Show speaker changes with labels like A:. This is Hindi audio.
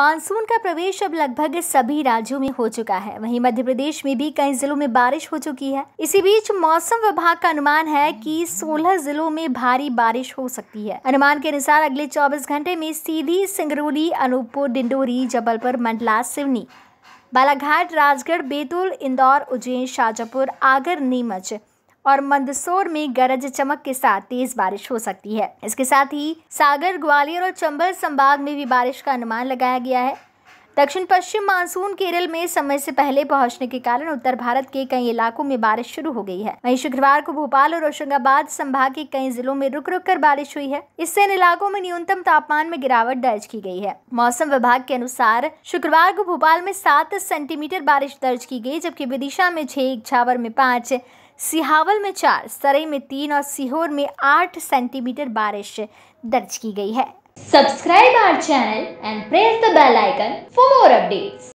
A: मानसून का प्रवेश अब लगभग सभी राज्यों में हो चुका है वहीं मध्य प्रदेश में भी कई जिलों में बारिश हो चुकी है इसी बीच मौसम विभाग का अनुमान है कि 16 जिलों में भारी बारिश हो सकती है अनुमान के अनुसार अगले 24 घंटे में सीधी सिंगरौली अनूपपुर डिंडोरी जबलपुर मंडला सिवनी बालाघाट राजगढ़ बैतूल इंदौर उज्जैन शाजापुर आगर नीमच और मंदसौर में गरज चमक के साथ तेज बारिश हो सकती है इसके साथ ही सागर ग्वालियर और चंबल संभाग में भी बारिश का अनुमान लगाया गया है दक्षिण पश्चिम मानसून केरल में समय से पहले पहुंचने के कारण उत्तर भारत के कई इलाकों में बारिश शुरू हो गई है वहीं शुक्रवार को भोपाल और होशंगाबाद संभाग के कई जिलों में रुक रुक कर बारिश हुई है इससे इन इलाकों में न्यूनतम तापमान में गिरावट दर्ज की गई है मौसम विभाग के अनुसार शुक्रवार को भोपाल में सात सेंटीमीटर बारिश दर्ज की गई जबकि विदिशा में छह इच्छावर में पाँच सिहावल में चार सरई में तीन और सीहोर में आठ सेंटीमीटर बारिश दर्ज की गई है subscribe our channel and press the bell icon for more updates